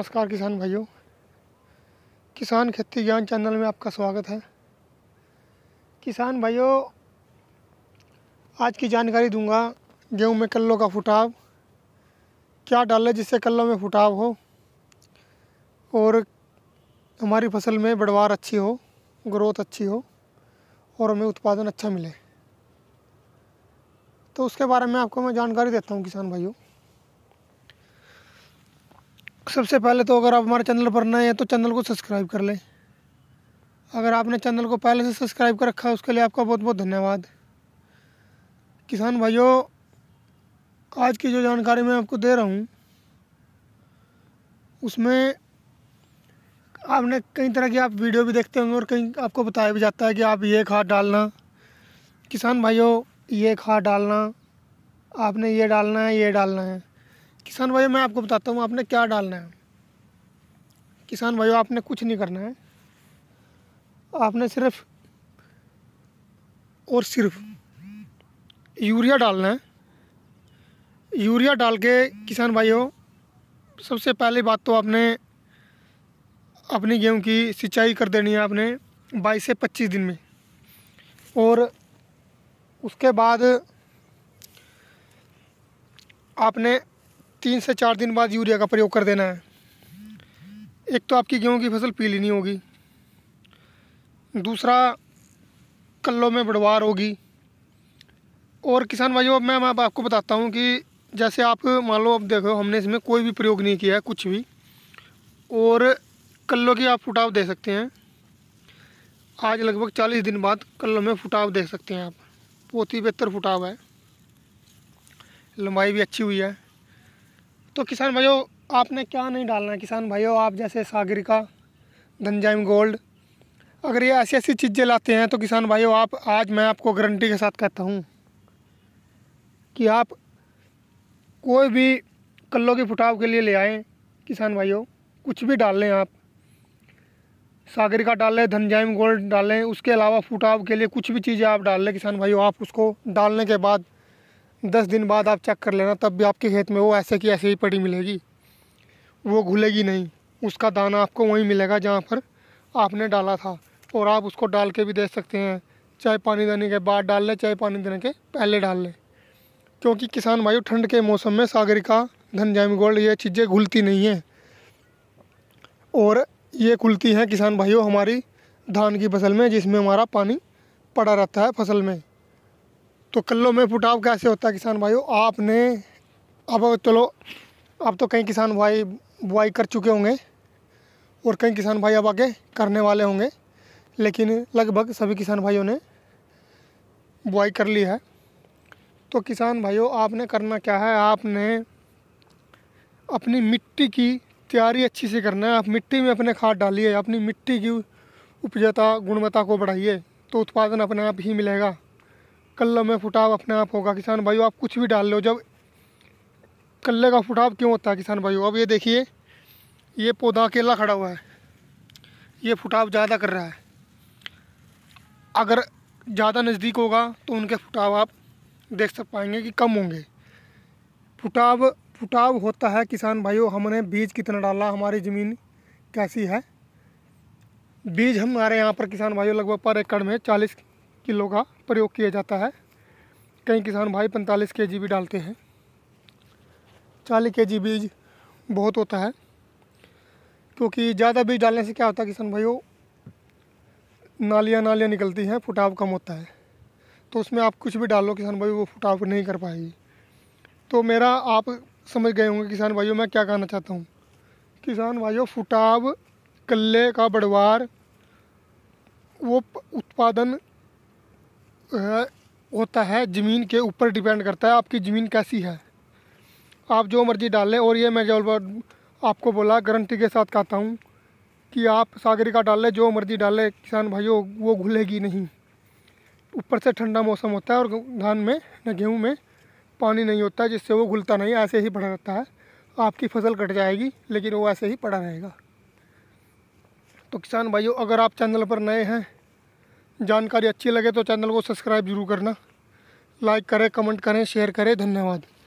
नमस्कार किसान भाइयों किसान खेती ज्ञान चैनल में आपका स्वागत है किसान भाइयों आज की जानकारी दूंगा गेहूं में कल्लों का फुटाव क्या डालें जिससे कल्लों में फुटाव हो और हमारी फसल में बढ़वार अच्छी हो ग्रोथ अच्छी हो और हमें उत्पादन अच्छा मिले तो उसके बारे में आपको मैं जानकारी देता हूँ किसान भाइयों सबसे पहले तो अगर आप हमारे चैनल पर नए हैं तो चैनल को सब्सक्राइब कर लें अगर आपने चैनल को पहले से सब्सक्राइब कर रखा है उसके लिए आपका बहुत बहुत धन्यवाद किसान भाइयों आज की जो जानकारी मैं आपको दे रहा हूँ उसमें आपने कई तरह की आप वीडियो भी देखते होंगे और कहीं आपको बताया भी जाता है कि आप ये खाद डालना किसान भाइयों ये खाद डालना आपने ये डालना है ये डालना है किसान भाइयों मैं आपको बताता हूँ आपने क्या डालना है किसान भाइयों आपने कुछ नहीं करना है आपने सिर्फ और सिर्फ यूरिया डालना है यूरिया डाल के किसान भाइयों सबसे पहली बात तो आपने अपनी गेहूं की सिंचाई कर देनी है आपने 22 से 25 दिन में और उसके बाद आपने तीन से चार दिन बाद यूरिया का प्रयोग कर देना है एक तो आपकी गेहूं की फसल पीली नहीं होगी दूसरा कल्लों में बढ़वार होगी और किसान भाइयों अब मैं अब आपको बताता हूँ कि जैसे आप मान लो अब देखो हमने इसमें कोई भी प्रयोग नहीं किया है कुछ भी और कल्लों की आप फुटाव दे सकते हैं आज लगभग चालीस दिन बाद कल्लों में फुटाव देख सकते हैं आप पोती बेहतर फुटाव है लंबाई भी अच्छी हुई है तो किसान भाइयों आपने क्या नहीं डालना है किसान भाइयों आप जैसे सागरिका धनजाइम गोल्ड अगर ये ऐसी ऐसी चीज़ें लाते हैं तो किसान भाइयों आप आज मैं आपको गारंटी के साथ कहता हूँ कि आप कोई भी कल्लों के फुटाव के लिए ले आएँ किसान भाइयों कुछ भी डाल लें आप सागरिका डाल लें धनजाइम गोल्ड डाल लें उसके अलावा फुटाव के लिए कुछ भी चीज़ें आप डाल लें किसान भाइयों आप उसको डालने के बाद दस दिन बाद आप चेक कर लेना तब भी आपके खेत में वो ऐसे की ऐसे ही पड़ी मिलेगी वो घुलेगी नहीं उसका दाना आपको वहीं मिलेगा जहाँ पर आपने डाला था और आप उसको डाल के भी देख सकते हैं चाहे पानी देने के बाद डाल लें चाहे पानी देने के पहले डाल लें क्योंकि किसान भाइयों ठंड के मौसम में सागरिका धनजामी गोल्ड ये चीज़ें घुलती नहीं हैं और ये खुलती हैं किसान भाइयों हमारी धान की फसल में जिसमें हमारा पानी पड़ा रहता है फसल में तो कल्लों में फुटाव कैसे होता है किसान भाइयों आपने अब चलो अब तो कई किसान भाई बुआई कर चुके होंगे और कई किसान भाई अब आगे करने वाले होंगे लेकिन लगभग सभी किसान भाइयों ने बुआई कर ली है तो किसान भाइयों आपने करना क्या है आपने अपनी मिट्टी की तैयारी अच्छी से करना है आप मिट्टी में अपने खाद डालिए अपनी मिट्टी की उपजता गुणवत्ता को बढ़ाइए तो उत्पादन अपने आप ही मिलेगा कल्ला में फुटाव अपने आप होगा किसान भाइयों आप कुछ भी डाल लो जब कल्ले का फुटाव क्यों होता है किसान भाइयों अब ये देखिए ये पौधा अकेला खड़ा हुआ है ये फुटाव ज़्यादा कर रहा है अगर ज़्यादा नज़दीक होगा तो उनके फुटाव आप देख सक पाएंगे कि कम होंगे फुटाव फुटाव होता है किसान भाइयों हमने बीज कितना डाला हमारी ज़मीन कैसी है बीज हमारे यहाँ पर किसान भाइयों लगभग पर एकड़ में चालीस किलो का प्रयोग किया जाता है कई किसान भाई पैंतालीस के जी भी डालते हैं चालीस के जी बीज बहुत होता है क्योंकि ज़्यादा बीज डालने से क्या होता है किसान भाइयों नालियाँ नालियाँ निकलती हैं फुटाव कम होता है तो उसमें आप कुछ भी डालो किसान भाई वो फुटाव नहीं कर पाएगी तो मेरा आप समझ गए होंगे किसान भाइयों मैं क्या कहना चाहता हूँ किसान भाइयों फुटाव कल्ले का बढ़वार वो उत्पादन होता है ज़मीन के ऊपर डिपेंड करता है आपकी ज़मीन कैसी है आप जो मर्ज़ी डाल लें और ये मैं जब आपको बोला गारंटी के साथ कहता हूँ कि आप सागरी का डाल लें जो मर्ज़ी डाल लें किसान भाइयों वो घुलेगी नहीं ऊपर से ठंडा मौसम होता है और धान में न गेहूँ में पानी नहीं होता जिससे वो घुलता नहीं ऐसे ही पड़ा रहता है आपकी फसल कट जाएगी लेकिन वो ऐसे ही पड़ा रहेगा तो किसान भाइयों अगर आप चैनल पर नए हैं जानकारी अच्छी लगे तो चैनल को सब्सक्राइब जरूर करना लाइक करें कमेंट करें शेयर करें धन्यवाद